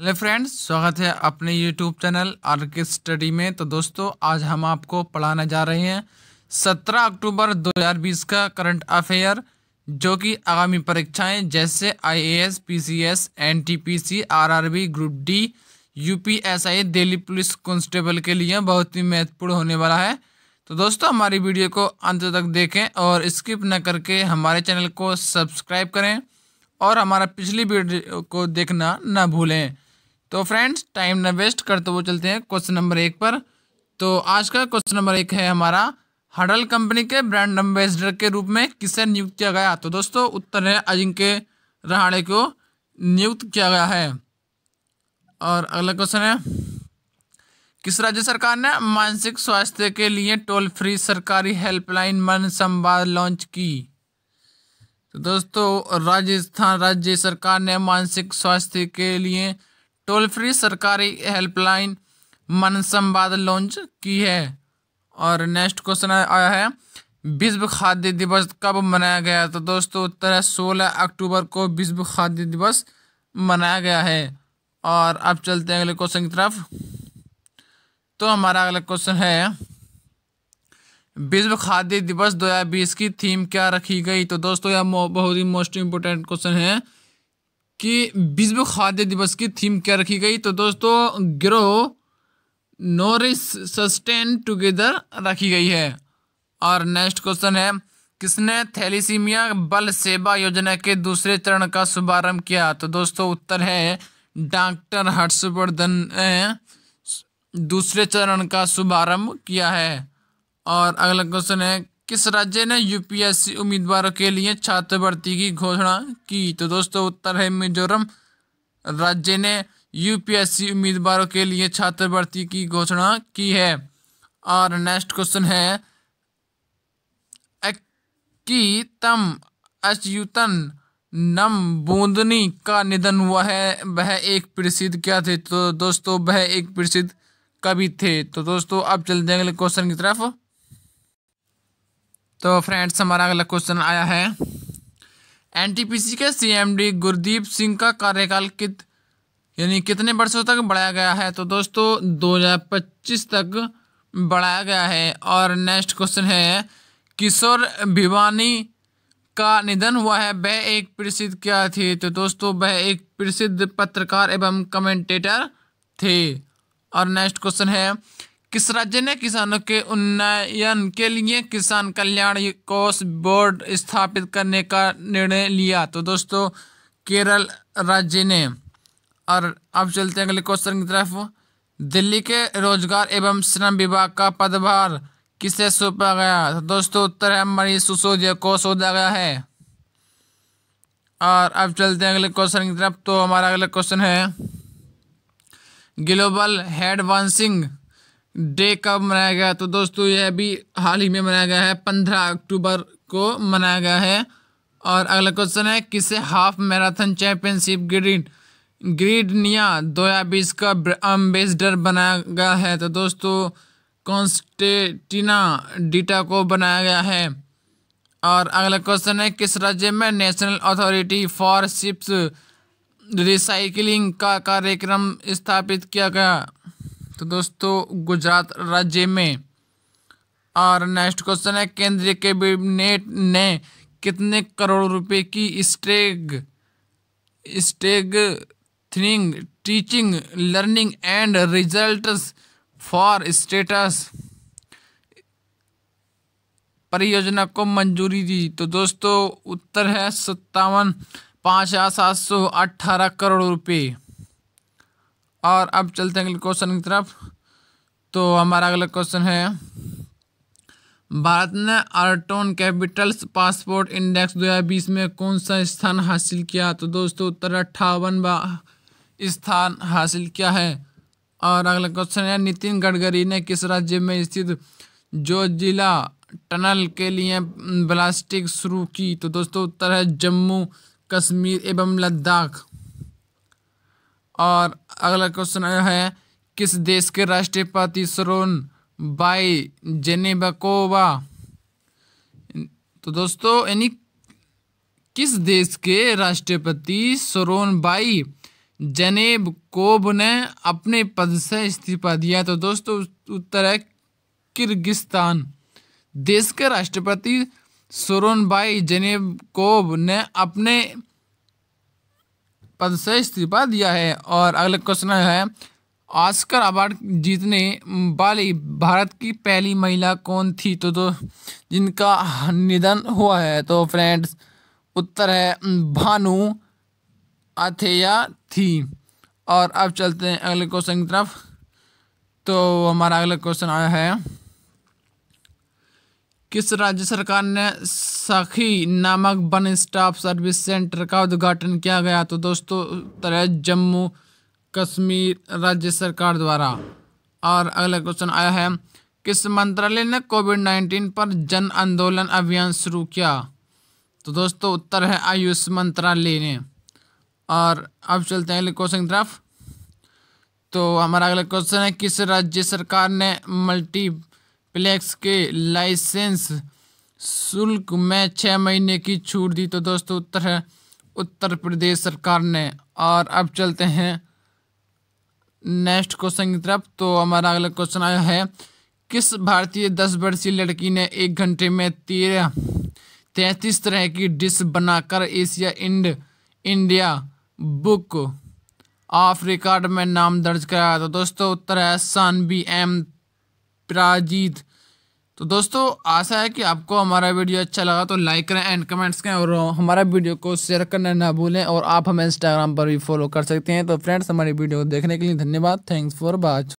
hello friends स्वागत है अपने यूट्यूब चैनल आर्क स्टडी में तो दोस्तों आज हम आपको पढ़ाने जा रहे हैं 17 अक्टूबर 2020 का करंट अफेयर जो कि आगामी परीक्षाएं जैसे IAS, PCS, NTPC, RRB, group D UPSI Delhi police constable के लिए बहुत ही महत्वपूर्ण होने वाला है तो दोस्तों हमारी वीडियो को अंत तक देखें और स्किप न करके हमारे चैनल को सब्सक्राइब करें और हमारा पिछली वीडियो को देखना ना भूलें तो फ्रेंड्स टाइम ना वेस्ट करते हुए चलते हैं क्वेश्चन नंबर एक पर तो आज का क्वेश्चन नंबर एक है हमारा हडल कंपनी के ब्रांड एम्बेसडर के रूप में किसे नियुक्त किया गया तो दोस्तों उत्तर है अजिंक्य रहाणे को नियुक्त किया गया है और अगला क्वेश्चन है किस राज्य सरकार ने मानसिक स्वास्थ्य के लिए टोल फ्री सरकारी हेल्पलाइन मन संवाद लॉन्च की तो दोस्तों राजस्थान राज्य सरकार ने मानसिक स्वास्थ्य के लिए टोल फ्री सरकारी हेल्पलाइन मन संवाद लॉन्च की है और नेक्स्ट क्वेश्चन आया है विश्व खाद्य दिवस कब मनाया गया तो दोस्तों उत्तर है सोलह अक्टूबर को विश्व खाद्य दिवस मनाया गया है और अब चलते हैं अगले क्वेश्चन की तरफ तो हमारा अगला क्वेश्चन है विश्व खाद्य दिवस 2020 की थीम क्या रखी गई तो दोस्तों यह बहुत ही मोस्ट इम्पोर्टेंट क्वेश्चन है कि विश्व खाद्य दिवस की थीम क्या रखी गई तो दोस्तों ग्रो नोरिस सस्टेन टुगेदर रखी गई है और नेक्स्ट क्वेश्चन है किसने थैलीसीमिया बल सेवा योजना के दूसरे चरण का शुभारंभ किया तो दोस्तों उत्तर है डॉक्टर हर्षवर्धन ने दूसरे चरण का शुभारंभ किया है और अगला क्वेश्चन है किस राज्य ने यूपीएससी उम्मीदवारों के लिए छात्रवृत्ति की घोषणा की तो दोस्तों उत्तर है मिजोरम राज्य ने यूपीएससी उम्मीदवारों के लिए छात्रवृत्ति की घोषणा की है और नेक्स्ट क्वेश्चन है कि तम अच्युतन नम बूंदनी का निधन हुआ है वह एक प्रसिद्ध क्या थे तो दोस्तों वह एक प्रसिद्ध कवि थे तो दोस्तों अब चलते हैं अगले क्वेश्चन की तरफ तो फ्रेंड्स हमारा अगला क्वेश्चन आया है एनटीपीसी के सीएमडी गुरदीप सिंह का कार्यकाल कित यानी कितने वर्षों तक बढ़ाया गया है तो दोस्तों 2025 तक बढ़ाया गया है और नेक्स्ट क्वेश्चन है किशोर भिवानी का निधन हुआ है वह एक प्रसिद्ध क्या थे तो दोस्तों वह एक प्रसिद्ध पत्रकार एवं कमेंटेटर थे और नेक्स्ट क्वेश्चन है किस राज्य ने किसानों के उन्नयन के लिए किसान कल्याण कोष बोर्ड स्थापित करने का निर्णय लिया तो दोस्तों केरल राज्य ने और अब चलते हैं अगले क्वेश्चन की तरफ दिल्ली के रोजगार एवं श्रम विभाग का पदभार किसे सौंपा गया तो दोस्तों उत्तर है मनीष सुसोदिया को सौदा गया है और अब चलते हैं अगले क्वेश्चन की तरफ तो हमारा अगला क्वेश्चन है ग्लोबल हेडवांसिंग डे कब मनाया गया तो दोस्तों यह भी हाल ही में मनाया गया है पंद्रह अक्टूबर को मनाया गया है और अगला क्वेश्चन है किसे हाफ मैराथन चैंपियनशिप ग्रीन ग्रीडनिया दो हज़ार बीस का एम्बेसडर बनाया गया है तो दोस्तों कॉन्स्टेटिना डीटा को बनाया गया है और अगला क्वेश्चन है किस राज्य में national authority for ships recycling का कार्यक्रम स्थापित किया गया तो दोस्तों गुजरात राज्य में और नेक्स्ट क्वेश्चन है केंद्रीय कैबिनेट ने कितने करोड़ रुपए की स्टेग स्टेग थ्रिंग teaching learning and results for states परियोजना को मंजूरी दी तो दोस्तों उत्तर है सत्तावन पाँच हजार सात सौ अट्ठारह करोड़ रुपये और अब चलते हैं अगले क्वेश्चन की तरफ तो हमारा अगला क्वेश्चन है भारत ने अर्टोन कैपिटल्स पासपोर्ट इंडेक्स 2020 में कौन सा स्थान हासिल किया तो दोस्तों उत्तर अट्ठावन स्थान हासिल किया है और अगला क्वेश्चन है नितिन गडकरी ने किस राज्य में स्थित जो जिला टनल के लिए ब्लास्टिक शुरू की तो दोस्तों उत्तर है जम्मू कश्मीर एवं लद्दाख और अगला क्वेश्चन है किस देश के राष्ट्रपति सरोन बाई जेनेबकोवा तो दोस्तों यानी किस देश के राष्ट्रपति सरोन बाई जनेब कोब ने अपने पद से इस्तीफा दिया तो दोस्तों उत्तर है किर्गिस्तान देश के राष्ट्रपति सोरोनबाई जनेब कोब ने अपने पद से इस्तीफा दिया है और अगला क्वेश्चन है ऑस्कर अवार्ड जीतने वाली भारत की पहली महिला कौन थी तो तो जिनका निधन हुआ है तो फ्रेंड्स उत्तर है भानु अथेया थी और अब चलते हैं अगले क्वेश्चन की तरफ तो हमारा अगला क्वेश्चन आया है किस राज्य सरकार ने सखी नामक वन स्टॉप सर्विस सेंटर का उद्घाटन किया गया तो दोस्तों तरह जम्मू कश्मीर राज्य सरकार द्वारा और अगला क्वेश्चन आया है किस मंत्रालय ने कोविड नाइन्टीन पर जन आंदोलन अभियान शुरू किया तो दोस्तों उत्तर है आयुष मंत्रालय ने और अब चलते हैं अगले क्वेश्चन की तरफ तो हमारा अगला क्वेश्चन है किस राज्य सरकार ने मल्टी प्लेक्स के लाइसेंस शुल्क में छः महीने की छूट दी तो दोस्तों उत्तर उत्तर प्रदेश सरकार ने और अब चलते हैं नेक्स्ट क्वेश्चन की तरफ तो हमारा अगला क्वेश्चन आया है किस भारतीय दस वर्षीय लड़की ने एक घंटे में तेरह तैंतीस तरह की डिश बनाकर एशिया इंड इंडिया बुक ऑफ रिकॉर्ड में नाम दर्ज कराया था तो दोस्तों उत्तर है सानवी एम प्राजीत तो दोस्तों आशा है कि आपको हमारा वीडियो अच्छा लगा तो लाइक करें एंड कमेंट्स करें और हमारा वीडियो को शेयर करना ना भूलें और आप हमें इंस्टाग्राम पर भी फॉलो कर सकते हैं तो फ्रेंड्स हमारी वीडियो को देखने के लिए धन्यवाद थैंक्स फॉर वॉच